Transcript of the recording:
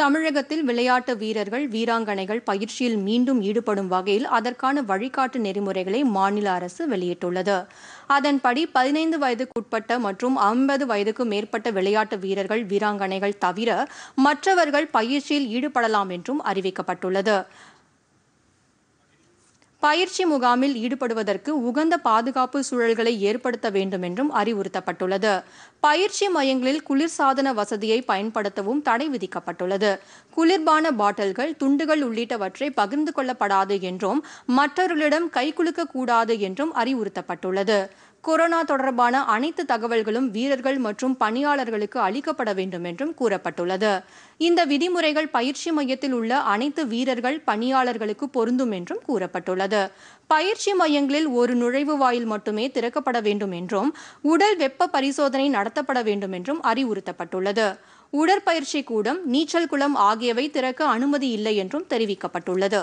தமிழகத்தில் விளையாட்டு வீரர்கள் வீராங்கனைகள் பயிற்சியில் மீண்டும் ஈடுபடும் வகையில் அதற்கான வழிகாட்டு நெறிமுறைகளை மாநில அரசு வெளியிட்டுள்ளது அதன்படி பதினைந்து வயதுக்குட்பட்ட மற்றும் ஐம்பது வயதுக்கு மேற்பட்ட விளையாட்டு வீரர்கள் வீராங்கனைகள் தவிர மற்றவர்கள் பயிற்சியில் ஈடுபடலாம் என்றும் அறிவிக்கப்பட்டுள்ளது பயிற்சி முகாமில் ஈடுபடுவதற்கு உகந்த பாதுகாப்பு சூழல்களை ஏற்படுத்த வேண்டும் என்றும் அறிவுறுத்தப்பட்டுள்ளது பயிற்சி மையங்களில் குளிர்சாதன வசதியை பயன்படுத்தவும் தடை விதிக்கப்பட்டுள்ளது குளிர்பான பாட்டில்கள் துண்டுகள் உள்ளிட்டவற்றை பகிர்ந்து கொள்ளப்படாது என்றும் மற்றவர்களிடம் கைகுலுக்க கூடாது என்றும் அறிவுறுத்தப்பட்டுள்ளது கொரோனா தொடர்பான அனைத்து தகவல்களும் வீரர்கள் மற்றும் பணியாளர்களுக்கு அளிக்கப்பட வேண்டும் என்றும் கூறப்பட்டுள்ளது இந்த விதிமுறைகள் பயிற்சி மையத்தில் உள்ள அனைத்து வீரர்கள் பணியாளர்களுக்கு பொருந்தும் என்றும் கூறப்பட்டுள்ளது பயிற்சி மையங்களில் ஒரு நுழைவு வாயில் மட்டுமே திறக்கப்பட வேண்டும் என்றும் உடல் வெப்ப பரிசோதனை நடத்தப்பட வேண்டும் என்றும் அறிவுறுத்தப்பட்டுள்ளது உடற்பயிற்சி கூடம் நீச்சல் குளம் ஆகியவை திறக்க அனுமதி இல்லை என்றும் தெரிவிக்கப்பட்டுள்ளது